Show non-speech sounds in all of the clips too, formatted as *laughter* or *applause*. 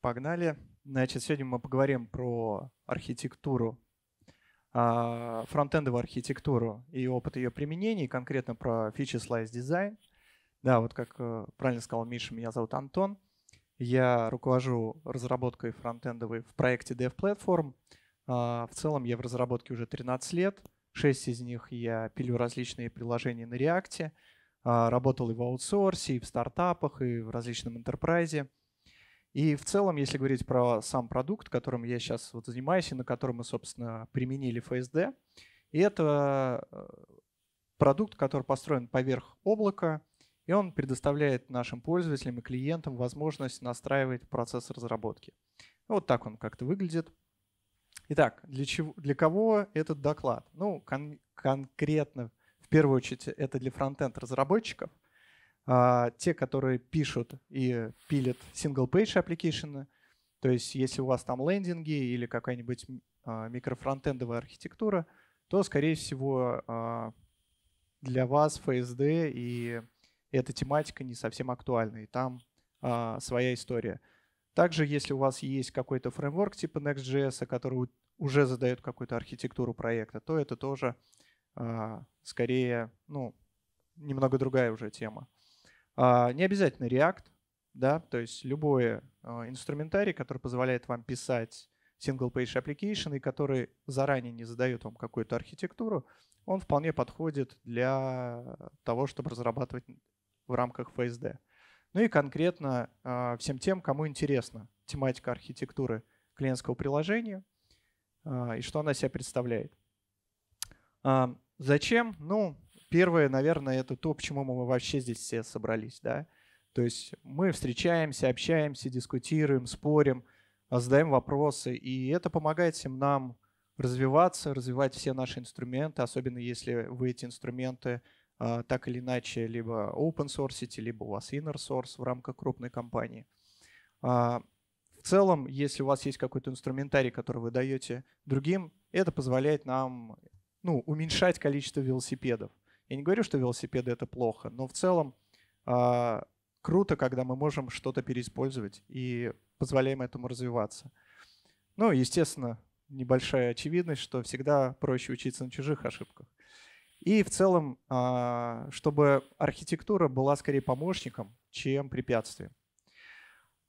Погнали. Значит, сегодня мы поговорим про архитектуру, а, фронтендовую архитектуру и опыт ее применения, конкретно про фичи Slice Design. Да, вот как э, правильно сказал Миша, меня зовут Антон. Я руковожу разработкой фронтендовой в проекте Dev Platform. А, в целом я в разработке уже 13 лет. Шесть из них я пилю различные приложения на React. А, работал и в аутсорсе, и в стартапах, и в различном интерпрайзе. И в целом, если говорить про сам продукт, которым я сейчас вот занимаюсь и на котором мы, собственно, применили ФСД, это э, продукт, который построен поверх облака, и он предоставляет нашим пользователям и клиентам возможность настраивать процесс разработки. Вот так он как-то выглядит. Итак, для, чего, для кого этот доклад? Ну, кон конкретно, в первую очередь, это для фронтенд разработчиков – а, те, которые пишут и пилят single-page application, то есть если у вас там лендинги или какая-нибудь а, микрофронтендовая архитектура, то, скорее всего, а, для вас FSD и эта тематика не совсем актуальна, и там своя история. Также, если у вас есть какой-то фреймворк типа Next.js, который уже задает какую-то архитектуру проекта, то это тоже скорее, ну, немного другая уже тема. А, не обязательно React, да, то есть любой а, инструментарий, который позволяет вам писать single-page application и который заранее не задает вам какую-то архитектуру, он вполне подходит для того, чтобы разрабатывать в рамках FSD. Ну и конкретно а, всем тем, кому интересна тематика архитектуры клиентского приложения и что она себя представляет. Зачем? Ну, Первое, наверное, это то, почему мы вообще здесь все собрались, да. То есть мы встречаемся, общаемся, дискутируем, спорим, задаем вопросы, и это помогает всем нам развиваться, развивать все наши инструменты, особенно если вы эти инструменты э, так или иначе либо open source, либо у вас inner source в рамках крупной компании. Э, в целом, если у вас есть какой-то инструментарий, который вы даете другим, это позволяет нам ну, уменьшать количество велосипедов. Я не говорю, что велосипеды это плохо, но в целом э, круто, когда мы можем что-то переиспользовать и позволяем этому развиваться. Ну, естественно, небольшая очевидность, что всегда проще учиться на чужих ошибках. И в целом, э, чтобы архитектура была скорее помощником, чем препятствием.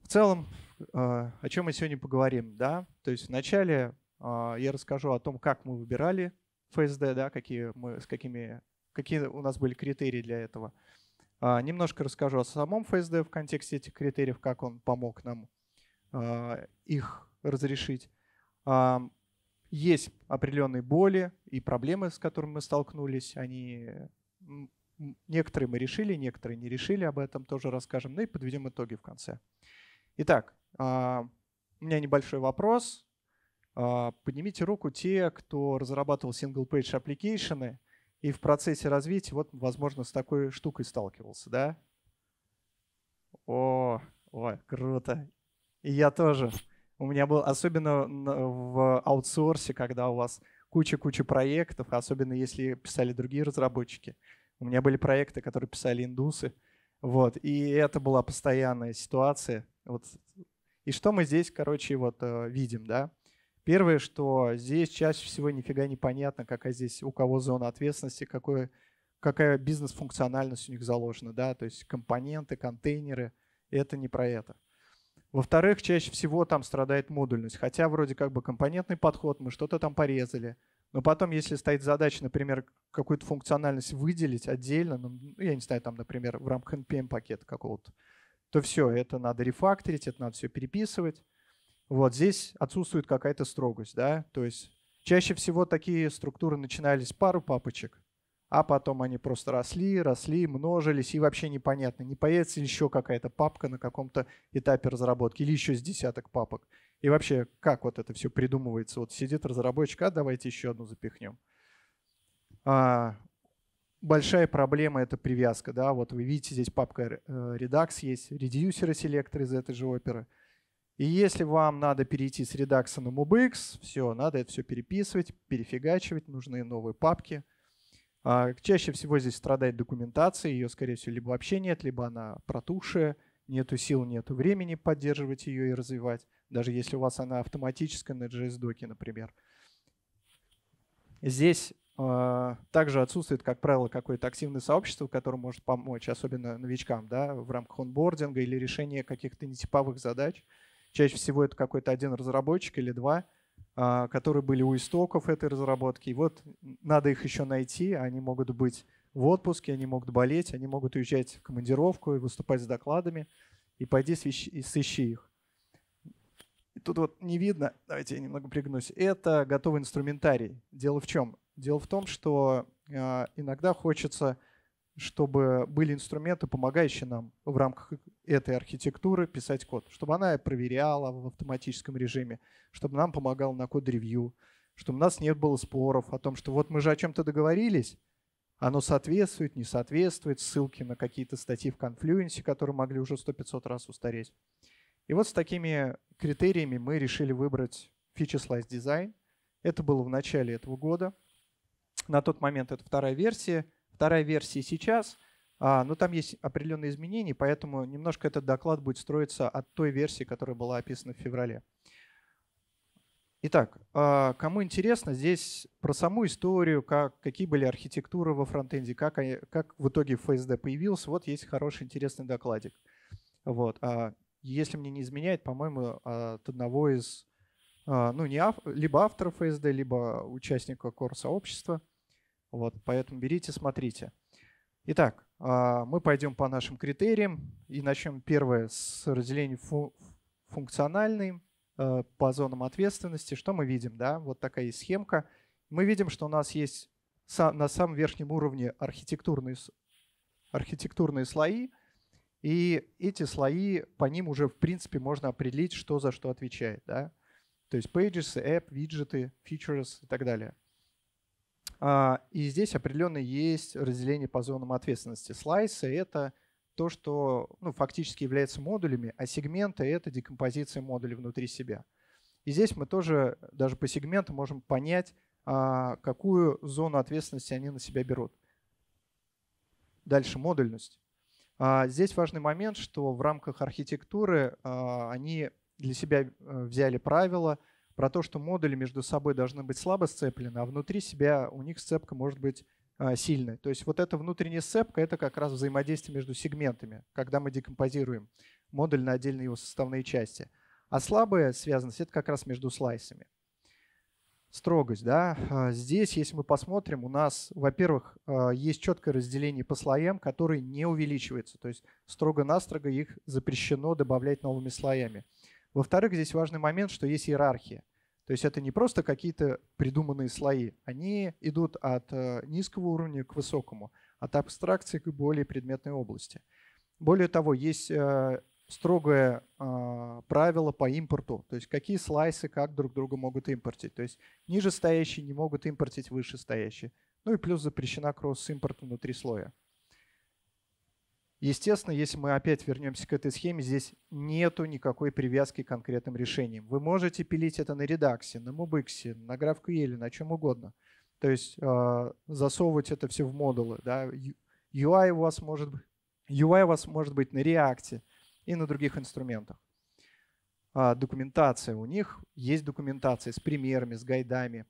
В целом, э, о чем мы сегодня поговорим, да? То есть вначале я расскажу о том, как мы выбирали ФСД, да, какие мы, с какими какие у нас были критерии для этого. А, немножко расскажу о самом FSD в контексте этих критериев, как он помог нам а, их разрешить. А, есть определенные боли и проблемы, с которыми мы столкнулись. Они некоторые мы решили, некоторые не решили, об этом тоже расскажем, ну и подведем итоги в конце. Итак, у меня небольшой вопрос. Поднимите руку те, кто разрабатывал single-page аппликейшены, и в процессе развития, вот, возможно, с такой штукой сталкивался, да? О, о, круто. И я тоже. У меня был, особенно в аутсорсе, когда у вас куча-куча проектов, особенно если писали другие разработчики. У меня были проекты, которые писали индусы. Вот, и это была постоянная ситуация. Вот. И что мы здесь, короче, вот э, видим, да? Первое, что здесь чаще всего нифига не понятно, какая здесь у кого зона ответственности, какой, какая бизнес-функциональность у них заложена, да, то есть компоненты, контейнеры, это не про это. Во-вторых, чаще всего там страдает модульность, хотя вроде как бы компонентный подход, мы что-то там порезали, но потом, если стоит задача, например, какую-то функциональность выделить отдельно, ну, я не знаю, там, например, в рамках NPM пакета какого-то, то все, это надо рефакторить, это надо все переписывать, вот здесь отсутствует какая-то строгость, да, то есть чаще всего такие структуры начинались пару папочек, а потом они просто росли, росли, множились, и вообще непонятно, не появится ли еще какая-то папка на каком-то этапе разработки, или еще с десяток папок. И вообще, как вот это все придумывается? Вот сидит разработчик, а давайте еще одну запихнем. А, большая проблема — это привязка, да, вот вы видите, здесь папка э, Redux есть, редюсеры-селекторы из этой же оперы — и если вам надо перейти с редакса на MobX, все, надо это все переписывать, перефигачивать, нужны новые папки. А, чаще всего здесь страдает документация, ее, скорее всего, либо вообще нет, либо она протухшая, нету сил, нету времени поддерживать ее и развивать, даже если у вас она автоматическая на JS-доке, например. Здесь э, также отсутствует, как правило, какое-то активное сообщество, которое может помочь, особенно новичкам, да, в рамках онбординга или решения каких-то нетиповых задач. Э, Чаще всего это какой-то один разработчик или два, а, которые были у истоков этой разработки. И вот надо их еще найти. Они могут быть в отпуске, они могут болеть, они могут уезжать в командировку и выступать с докладами. И пойди и сыщи их. И тут вот не видно, давайте я немного пригнусь. Это готовый инструментарий. Дело в чем? Дело в том, что а, иногда хочется чтобы были инструменты, помогающие нам в рамках этой архитектуры писать код, чтобы она проверяла в автоматическом режиме, чтобы нам помогала на код-ревью, чтобы у нас не было споров о том, что вот мы же о чем-то договорились, оно соответствует, не соответствует, ссылки на какие-то статьи в конфлюенсе, которые могли уже 100-500 раз устареть. И вот с такими критериями мы решили выбрать фичи Slice дизайн. Это было в начале этого года. На тот момент это вторая версия — вторая версия сейчас, а, но там есть определенные изменения, поэтому немножко этот доклад будет строиться от той версии, которая была описана в феврале. Итак, а, кому интересно, здесь про саму историю, как, какие были архитектуры во фронтенде, как, как в итоге FSD появился, вот есть хороший интересный докладик. Вот. А, если мне не изменяет, по-моему, от одного из, ну, не либо автора FSD, либо участника кор-сообщества – вот, поэтому берите, смотрите. Итак, а, мы пойдем по нашим критериям и начнем первое с разделения фу функциональной э, по зонам ответственности. Что мы видим? Да? Вот такая есть схемка. Мы видим, что у нас есть на самом верхнем уровне архитектурные, архитектурные слои, и эти слои, по ним уже в принципе можно определить, что за что отвечает. Да? То есть pages, app, виджеты, features и так далее. А, и здесь определенно есть разделение по зонам ответственности. Слайсы — это то, что ну, фактически является модулями, а сегменты — это декомпозиция модулей внутри себя. И здесь мы тоже даже по сегменту можем понять, а, какую зону ответственности они на себя берут. Дальше модульность. А, здесь важный момент, что в рамках архитектуры они для себя э, взяли правила — про то, что модули между собой должны быть слабо сцеплены, а внутри себя у них сцепка может быть а, сильной. То есть вот эта внутренняя сцепка — это как раз взаимодействие между сегментами, когда мы декомпозируем модуль на отдельные его составные части. А слабая связанность — это как раз между слайсами. Строгость, да. А, здесь, если мы посмотрим, у нас, во-первых, а, есть четкое разделение по слоям, которые не увеличиваются. То есть строго-настрого их запрещено добавлять новыми слоями. Во-вторых, здесь важный момент, что есть иерархия. То есть это не просто какие-то придуманные слои. Они идут от э, низкого уровня к высокому, от абстракции к более предметной области. Более того, есть э, строгое э, правило по импорту, то есть какие слайсы как друг друга могут импортить. То есть нижестоящие не могут импортить вышестоящие. Ну и плюс запрещена кросс-импорт внутри слоя. Естественно, если мы опять вернемся к этой схеме, здесь нету никакой привязки к конкретным решениям. Вы можете пилить это на редаксе, на мубиксе, на GraphQL, на чем угодно. То есть э, засовывать это все в модулы. Да. UI, у вас может, UI у вас может быть на React и на других инструментах. Э, документация. У них есть документация с примерами, с гайдами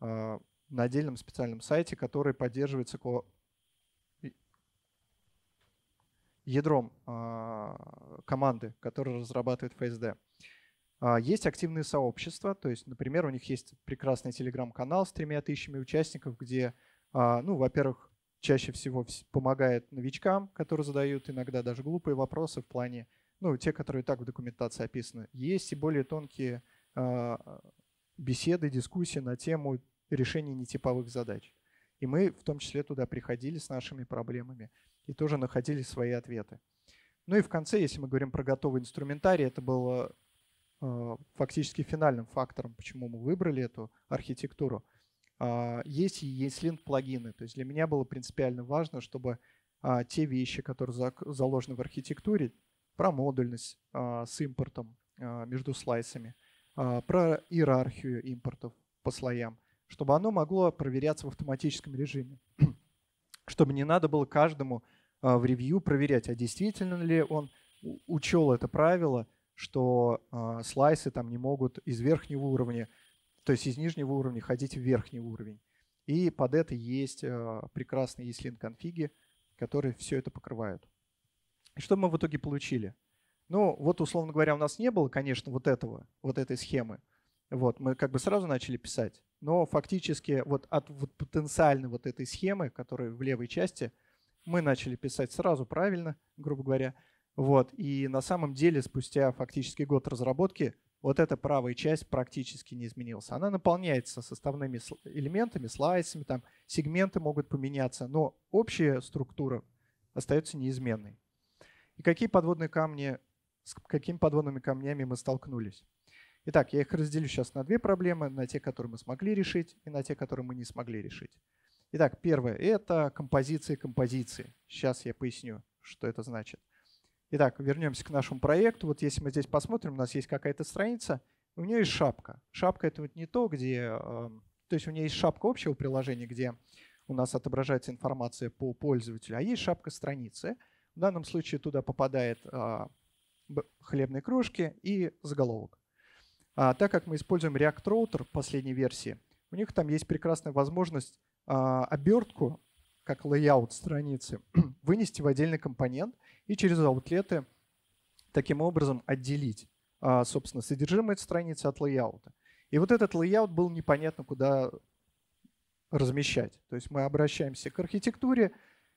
э, на отдельном специальном сайте, который поддерживается ядром а, команды, которая разрабатывает FaceD. А, есть активные сообщества, то есть, например, у них есть прекрасный телеграм-канал с тремя тысячами участников, где, а, ну, во-первых, чаще всего помогает новичкам, которые задают иногда даже глупые вопросы в плане, ну, те, которые так в документации описаны. Есть и более тонкие э, беседы, дискуссии на тему решения нетиповых задач. И мы в том числе туда приходили с нашими проблемами и тоже находили свои ответы. Ну и в конце, если мы говорим про готовый инструментарий, это было э, фактически финальным фактором, почему мы выбрали эту архитектуру. Э, есть и есть ESLint плагины. То есть для меня было принципиально важно, чтобы э, те вещи, которые за, заложены в архитектуре, про модульность э, с импортом э, между слайсами, э, про иерархию импортов по слоям, чтобы оно могло проверяться в автоматическом режиме чтобы не надо было каждому а, в ревью проверять, а действительно ли он учел это правило, что а, слайсы там не могут из верхнего уровня, то есть из нижнего уровня ходить в верхний уровень. И под это есть а, прекрасные ESLint конфиги, которые все это покрывают. И что мы в итоге получили? Ну, вот, условно говоря, у нас не было, конечно, вот этого, вот этой схемы – вот, мы как бы сразу начали писать, но фактически вот от вот потенциальной вот этой схемы, которая в левой части, мы начали писать сразу правильно, грубо говоря. Вот, и на самом деле спустя фактически год разработки вот эта правая часть практически не изменилась. Она наполняется составными элементами, слайсами, там сегменты могут поменяться, но общая структура остается неизменной. И какие подводные камни, с какими подводными камнями мы столкнулись? Итак, я их разделю сейчас на две проблемы, на те, которые мы смогли решить, и на те, которые мы не смогли решить. Итак, первое – это композиции композиции. Сейчас я поясню, что это значит. Итак, вернемся к нашему проекту. Вот если мы здесь посмотрим, у нас есть какая-то страница, у нее есть шапка. Шапка – это вот не то, где… Эм, то есть у нее есть шапка общего приложения, где у нас отображается информация по пользователю, а есть шапка страницы. В данном случае туда попадает а, хлебные кружки и заголовок. А, так как мы используем React Router последней версии, у них там есть прекрасная возможность а, обертку, как layout страницы, *clears throat* вынести в отдельный компонент и через аутлеты таким образом отделить, а, собственно, содержимое страницы от лейаута. И вот этот лейаут был непонятно, куда размещать. То есть мы обращаемся к архитектуре.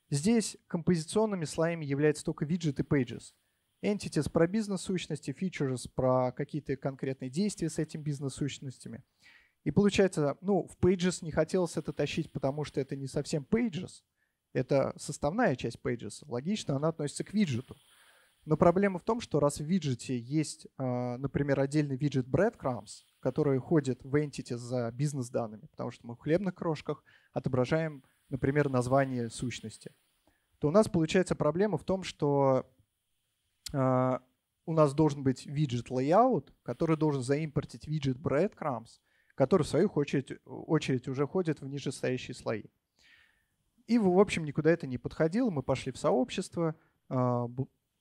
Здесь композиционными слоями являются только виджеты и pages. Entities про бизнес-сущности, features про какие-то конкретные действия с этим бизнес-сущностями. И получается, ну, в Pages не хотелось это тащить, потому что это не совсем Pages, это составная часть Pages. Логично, она относится к виджету. Но проблема в том, что раз в виджете есть, а, например, отдельный виджет breadcrumbs, который ходит в Entity за бизнес-данными, потому что мы в хлебных крошках отображаем, например, название сущности, то у нас получается проблема в том, что а, у нас должен быть виджет layout, который должен заимпортить виджет breadcrumbs, который в свою очередь, очередь уже ходит в нижестоящие слои. И, в общем, никуда это не подходило. Мы пошли в сообщество, а,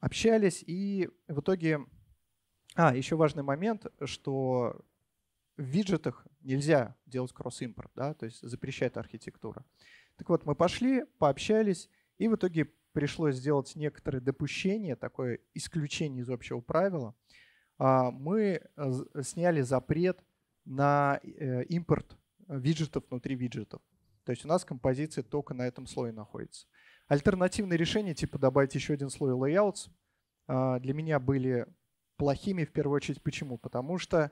общались, и в итоге... А, еще важный момент, что в виджетах нельзя делать кросс-импорт, да, то есть запрещает архитектура. Так вот, мы пошли, пообщались, и в итоге пришлось сделать некоторые допущения, такое исключение из общего правила. А, мы э, э, сняли запрет на э, импорт виджетов внутри виджетов. То есть у нас композиция только на этом слое находится. Альтернативные решения, типа добавить еще один слой layouts, а, для меня были плохими в первую очередь. Почему? Потому что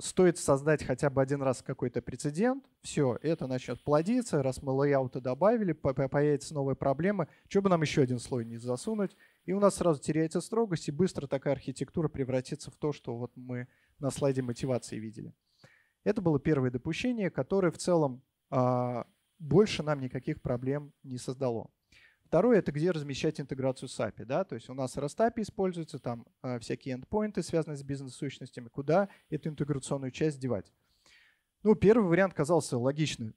Стоит создать хотя бы один раз какой-то прецедент, все, это начнет плодиться, раз мы лейауты добавили, появятся новые проблемы, что бы нам еще один слой не засунуть, и у нас сразу теряется строгость, и быстро такая архитектура превратится в то, что вот мы на слайде мотивации видели. Это было первое допущение, которое в целом а, больше нам никаких проблем не создало. Второе – это где размещать интеграцию с API. Да? То есть у нас REST API используется, там э, всякие эндпоинты, связанные с бизнес-сущностями. Куда эту интеграционную часть девать? Ну, первый вариант казался логичным.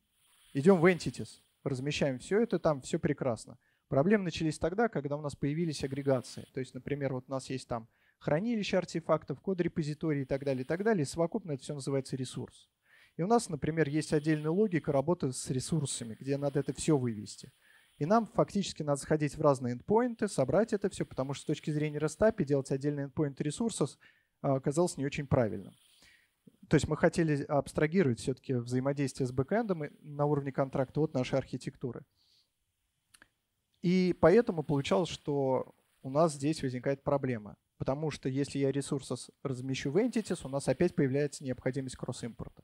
Идем в Entities, размещаем все это там, все прекрасно. Проблемы начались тогда, когда у нас появились агрегации. То есть, например, вот у нас есть там хранилище артефактов, код репозитории и так далее, и так далее. И совокупно это все называется ресурс. И у нас, например, есть отдельная логика работы с ресурсами, где надо это все вывести – и нам фактически надо сходить в разные эндпоинты, собрать это все, потому что с точки зрения Restap делать отдельный эндпоинт ресурсов а, оказалось не очень правильным. То есть мы хотели абстрагировать все-таки взаимодействие с бэкэндом на уровне контракта от нашей архитектуры. И поэтому получалось, что у нас здесь возникает проблема. Потому что если я ресурсы размещу в Entities, у нас опять появляется необходимость кросс-импорта.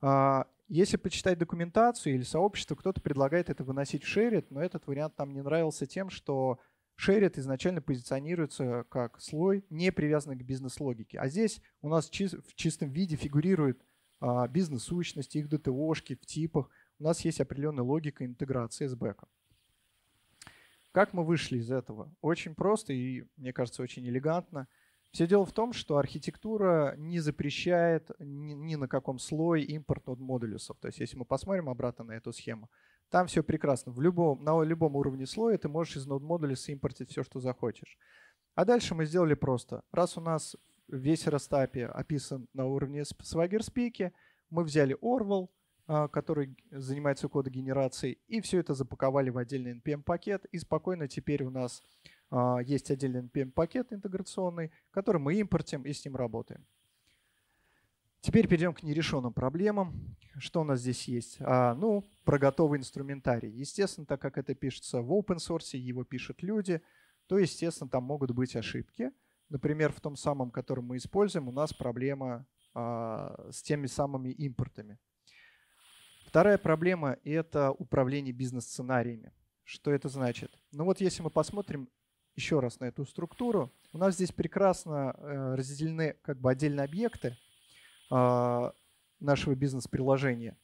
А, если почитать документацию или сообщество, кто-то предлагает это выносить в шерит, но этот вариант нам не нравился тем, что шерит изначально позиционируется как слой, не привязанный к бизнес-логике. А здесь у нас в чистом виде фигурирует а, бизнес-сущности, их ДТОшки в типах. У нас есть определенная логика интеграции с бэком. Как мы вышли из этого? Очень просто и, мне кажется, очень элегантно – все дело в том, что архитектура не запрещает ни, на каком слое импорт от модулюсов. То есть если мы посмотрим обратно на эту схему, там все прекрасно. В любом, на любом уровне слоя ты можешь из нод модулюса импортить все, что захочешь. А дальше мы сделали просто. Раз у нас весь растапе описан на уровне свагерспеки, мы взяли Orval, а, который занимается кодогенерацией, и все это запаковали в отдельный NPM-пакет, и спокойно теперь у нас а, есть отдельный NPM-пакет интеграционный, который мы импортим и с ним работаем. Теперь перейдем к нерешенным проблемам. Что у нас здесь есть? А, ну, про готовый инструментарий. Естественно, так как это пишется в open source, его пишут люди, то, естественно, там могут быть ошибки. Например, в том самом, который мы используем, у нас проблема а, с теми самыми импортами. Вторая проблема – это управление бизнес-сценариями. Что это значит? Ну вот если мы посмотрим еще раз на эту структуру. У нас здесь прекрасно э, разделены как бы отдельные объекты а, нашего бизнес-приложения.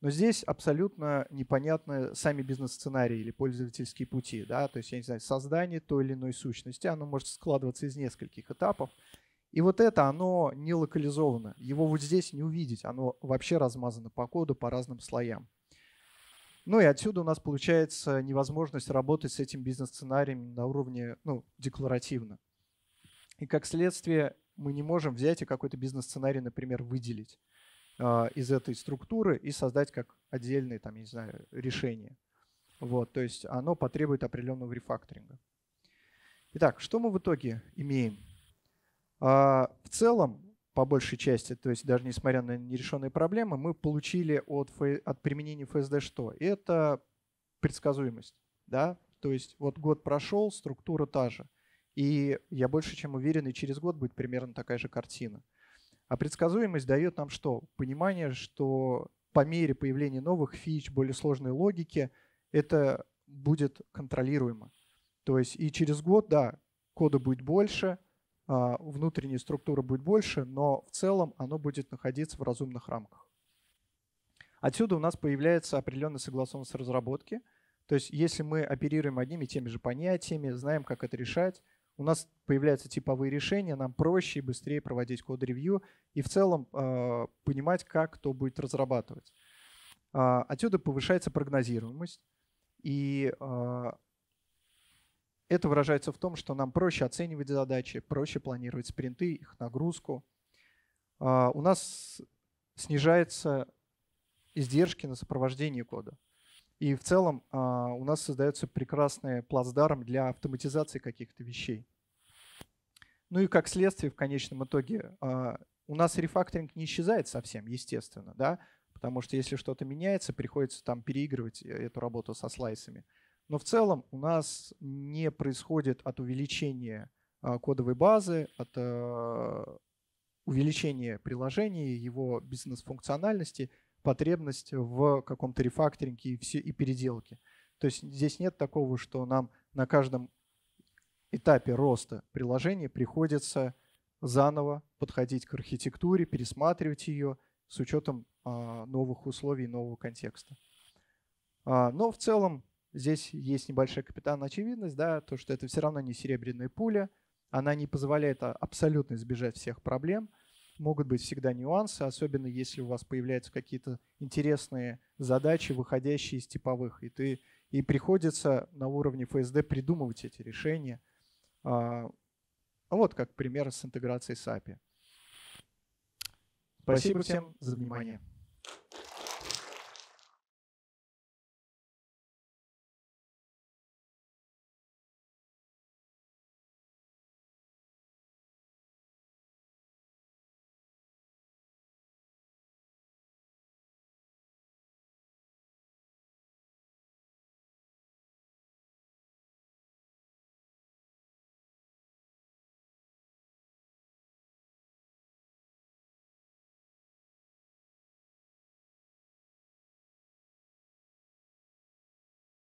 Но здесь абсолютно непонятны сами бизнес-сценарии или пользовательские пути. Да? То есть, я не знаю, создание той или иной сущности, оно может складываться из нескольких этапов. И вот это, оно не локализовано. Его вот здесь не увидеть. Оно вообще размазано по коду по разным слоям. Ну и отсюда у нас получается невозможность работать с этим бизнес-сценарием на уровне ну, декларативно. И как следствие мы не можем взять и какой-то бизнес-сценарий, например, выделить э, из этой структуры и создать как отдельное, там, я не знаю, решение. Вот, то есть оно потребует определенного рефакторинга. Итак, что мы в итоге имеем? Э, в целом по большей части, то есть даже несмотря на нерешенные проблемы, мы получили от, от применения ФСД что? Это предсказуемость, да, то есть вот год прошел, структура та же, и я больше чем уверен, и через год будет примерно такая же картина. А предсказуемость дает нам что? Понимание, что по мере появления новых фич, более сложной логики, это будет контролируемо. То есть и через год, да, кода будет больше – а, внутренней структуры будет больше, но в целом оно будет находиться в разумных рамках. Отсюда у нас появляется определенная согласованность разработки. То есть если мы оперируем одними и теми же понятиями, знаем, как это решать, у нас появляются типовые решения, нам проще и быстрее проводить код-ревью и в целом э, понимать, как кто будет разрабатывать. Э, отсюда повышается прогнозируемость. И э, это выражается в том, что нам проще оценивать задачи, проще планировать спринты, их нагрузку. А, у нас снижаются издержки на сопровождение кода. И в целом а, у нас создается прекрасный плацдарм для автоматизации каких-то вещей. Ну и как следствие, в конечном итоге, а, у нас рефакторинг не исчезает совсем, естественно, да, потому что если что-то меняется, приходится там переигрывать э, эту работу со слайсами. Но в целом у нас не происходит от увеличения а, кодовой базы, от а, увеличения приложения, его бизнес-функциональности, потребность в каком-то рефакторинге и, переделке. То есть здесь нет такого, что нам на каждом этапе роста приложения приходится заново подходить к архитектуре, пересматривать ее с учетом а, новых условий, нового контекста. но в целом Здесь есть небольшая капитан очевидность, да, то, что это все равно не серебряная пуля, она не позволяет а, абсолютно избежать всех проблем. Могут быть всегда нюансы, особенно если у вас появляются какие-то интересные задачи, выходящие из типовых. И, ты, и приходится на уровне ФСД придумывать эти решения. А, вот как пример с интеграцией с Спасибо, Спасибо всем за внимание.